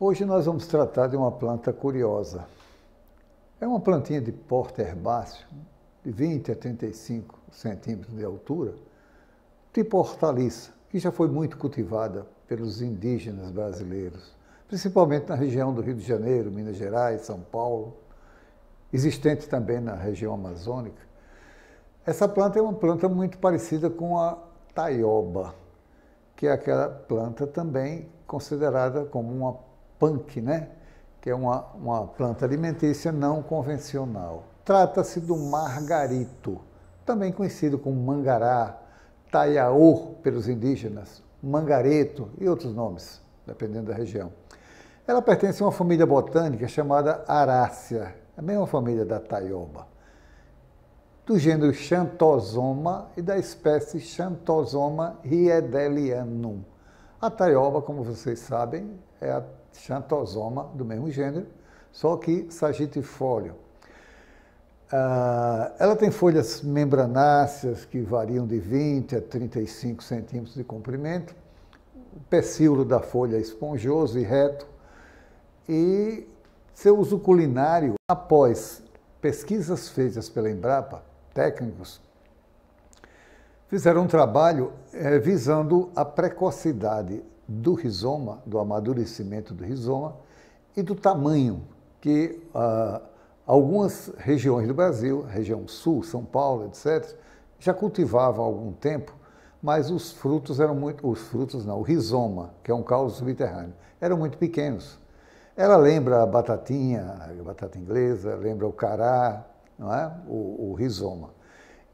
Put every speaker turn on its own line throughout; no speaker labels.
Hoje nós vamos tratar de uma planta curiosa. É uma plantinha de porte herbáceo, de 20 a 35 centímetros de altura, tipo hortaliça, que já foi muito cultivada pelos indígenas brasileiros, principalmente na região do Rio de Janeiro, Minas Gerais, São Paulo, existente também na região amazônica. Essa planta é uma planta muito parecida com a taioba, que é aquela planta também considerada como uma punk, né? que é uma, uma planta alimentícia não convencional. Trata-se do margarito, também conhecido como mangará, taiaú pelos indígenas, mangareto e outros nomes, dependendo da região. Ela pertence a uma família botânica chamada Arácia, a é mesma família da taioba, do gênero Xantosoma e da espécie Xantosoma riedelianum a taioba, como vocês sabem, é a xantosoma do mesmo gênero, só que sagitifolio. Ah, ela tem folhas membranáceas que variam de 20 a 35 centímetros de comprimento, o pecíolo da folha é esponjoso e reto, e seu uso culinário, após pesquisas feitas pela Embrapa, técnicos fizeram um trabalho é, visando a precocidade do rizoma, do amadurecimento do rizoma e do tamanho que ah, algumas regiões do Brasil, região sul, São Paulo, etc., já cultivavam há algum tempo, mas os frutos eram muito, os frutos não, o rizoma, que é um caule subterrâneo, eram muito pequenos. Ela lembra a batatinha, a batata inglesa, lembra o cará, não é? o, o rizoma.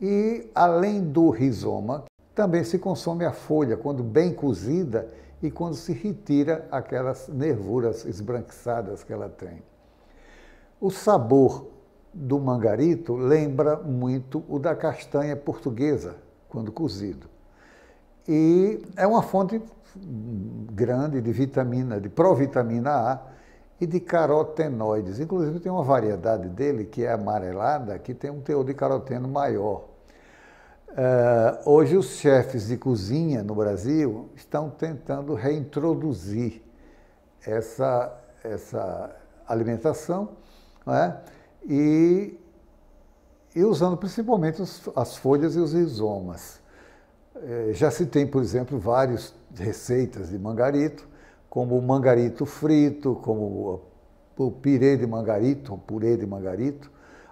E além do rizoma, também se consome a folha quando bem cozida e quando se retira aquelas nervuras esbranquiçadas que ela tem. O sabor do mangarito lembra muito o da castanha portuguesa, quando cozido. E é uma fonte grande de vitamina, de provitamina A e de carotenoides. Inclusive tem uma variedade dele que é amarelada, que tem um teor de caroteno maior. Uh, hoje os chefes de cozinha no Brasil estão tentando reintroduzir essa, essa alimentação é? e, e, usando principalmente os, as folhas e os rizomas. Eh, já se tem, por exemplo, várias receitas de mangarito, como o mangarito frito, como o purê de mangarito, o purê de mangarito,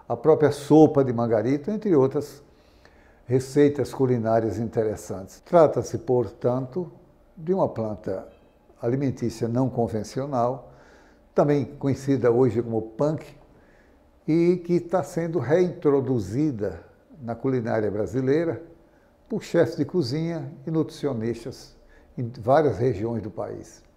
a própria sopa de mangarito, entre outras receitas culinárias interessantes. Trata-se, portanto, de uma planta alimentícia não convencional, também conhecida hoje como punk, e que está sendo reintroduzida na culinária brasileira por chefes de cozinha e nutricionistas em várias regiões do país.